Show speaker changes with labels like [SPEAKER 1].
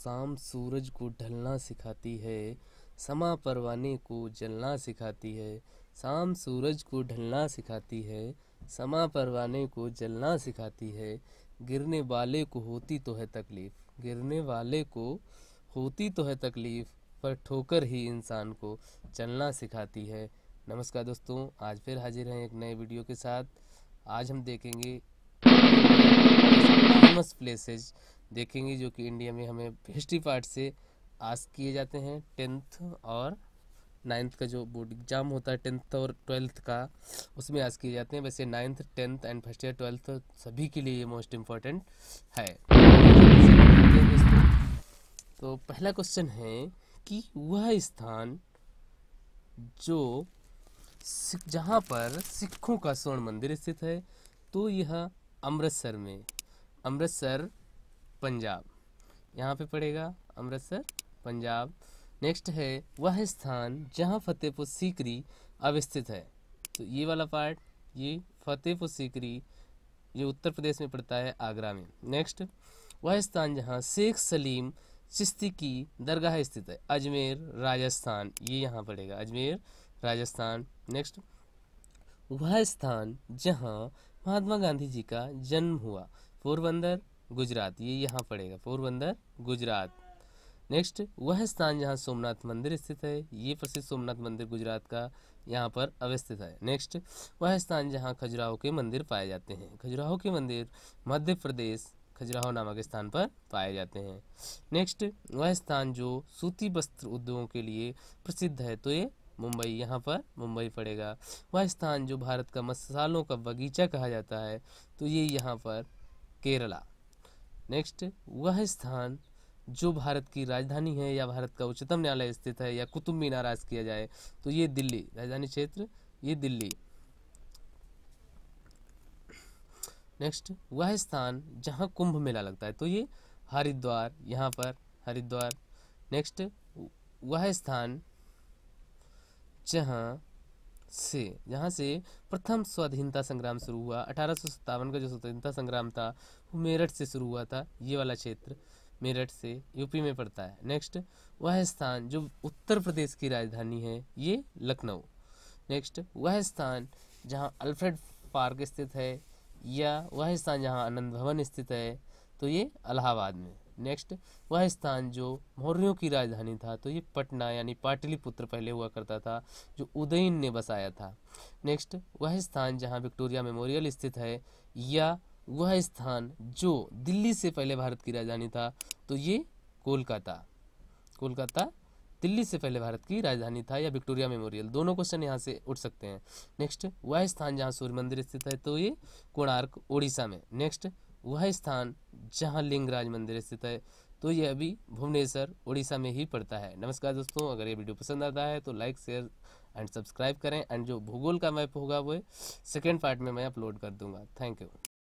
[SPEAKER 1] शाम सूरज को ढलना सिखाती है समा परवाने को जलना सिखाती है शाम सूरज को ढलना सिखाती है समा परवाने को जलना सिखाती है गिरने वाले को होती तो है तकलीफ़ गिरने वाले को होती तो है तकलीफ़ पर ठोकर ही इंसान को चलना सिखाती है नमस्कार दोस्तों आज फिर हाजिर हैं एक नए वीडियो के साथ आज हम देखेंगे फेमस प्लेसेज देखेंगे जो कि इंडिया में हमें हिस्ट्री पार्ट से आस किए जाते हैं टेंथ और नाइन्थ का जो बोर्ड एग्जाम होता है टेंथ और ट्वेल्थ का उसमें आज किए जाते हैं वैसे ninth tenth and first year twelfth सभी के लिए ये मोस्ट इम्पॉर्टेंट है तो पहला क्वेश्चन है कि वह स्थान जो जहाँ पर सिखों का स्वर्ण मंदिर स्थित है तो यह अमृतसर में अमृतसर पंजाब यहाँ पे पड़ेगा अमृतसर पंजाब नेक्स्ट है वह स्थान जहाँ फतेहपुर सीकरी अवस्थित है तो ये वाला पार्ट ये फतेहपुर सीकरी ये उत्तर प्रदेश में पड़ता है आगरा में नेक्स्ट वह स्थान जहाँ शेख सलीम चिश्ती की दरगाह स्थित है अजमेर राजस्थान ये यहाँ पड़ेगा अजमेर राजस्थान नेक्स्ट वह स्थान जहाँ महात्मा गांधी जी का जन्म हुआ पोरबंदर गुजरात ये यहाँ पड़ेगा पोरबंदर गुजरात नेक्स्ट वह स्थान जहाँ सोमनाथ मंदिर स्थित है ये प्रसिद्ध सोमनाथ मंदिर गुजरात का यहाँ पर अवस्थित है नेक्स्ट वह स्थान जहाँ खजुराहो के मंदिर पाए जाते हैं खजुराहो के मंदिर मध्य प्रदेश खजुराहो नामक स्थान पर पाए जाते हैं नेक्स्ट वह स्थान जो सूती वस्त्र उद्योगों के लिए प्रसिद्ध है तो ये मुंबई यहाँ पर मुंबई पड़ेगा वह स्थान जो भारत का मसालों का बगीचा कहा जाता है तो ये यहाँ पर केरला नेक्स्ट वह स्थान जो भारत की राजधानी है या भारत का उच्चतम न्यायालय स्थित है या कुतुब मीनार आज किया जाए तो ये दिल्ली राजधानी क्षेत्र ये दिल्ली नेक्स्ट वह स्थान जहाँ कुंभ मेला लगता है तो ये हरिद्वार यहाँ पर हरिद्वार नेक्स्ट वह स्थान जहाँ से यहाँ से प्रथम स्वाधीनता संग्राम शुरू हुआ अठारह का जो स्वतंत्रता संग्राम था वो मेरठ से शुरू हुआ था ये वाला क्षेत्र मेरठ से यूपी में पड़ता है नेक्स्ट वह स्थान जो उत्तर प्रदेश की राजधानी है ये लखनऊ नेक्स्ट वह स्थान जहाँ अल्फ्रेड पार्क स्थित है या वह स्थान जहाँ आनंद भवन स्थित है तो ये इलाहाबाद में नेक्स्ट वह स्थान जो मौर्यों की राजधानी था तो ये पटना यानी पाटलिपुत्र पहले हुआ करता था जो उदयन ने बसाया था नेक्स्ट वह स्थान जहाँ विक्टोरिया मेमोरियल स्थित है या वह स्थान जो दिल्ली से पहले भारत की राजधानी था तो ये कोलकाता कोलकाता दिल्ली से पहले भारत की राजधानी था या विक्टोरिया मेमोरियल दोनों क्वेश्चन यहाँ से उठ सकते हैं नेक्स्ट वह स्थान जहाँ सूर्य मंदिर स्थित है तो ये कोणार्क उड़ीसा में नेक्स्ट वह स्थान जहाँ लिंगराज मंदिर स्थित है तो ये अभी भुवनेश्वर उड़ीसा में ही पड़ता है नमस्कार दोस्तों अगर ये वीडियो पसंद आता है तो लाइक शेयर एंड सब्सक्राइब करें एंड जो भूगोल का मैप होगा वो सेकेंड पार्ट में मैं अपलोड कर दूंगा थैंक यू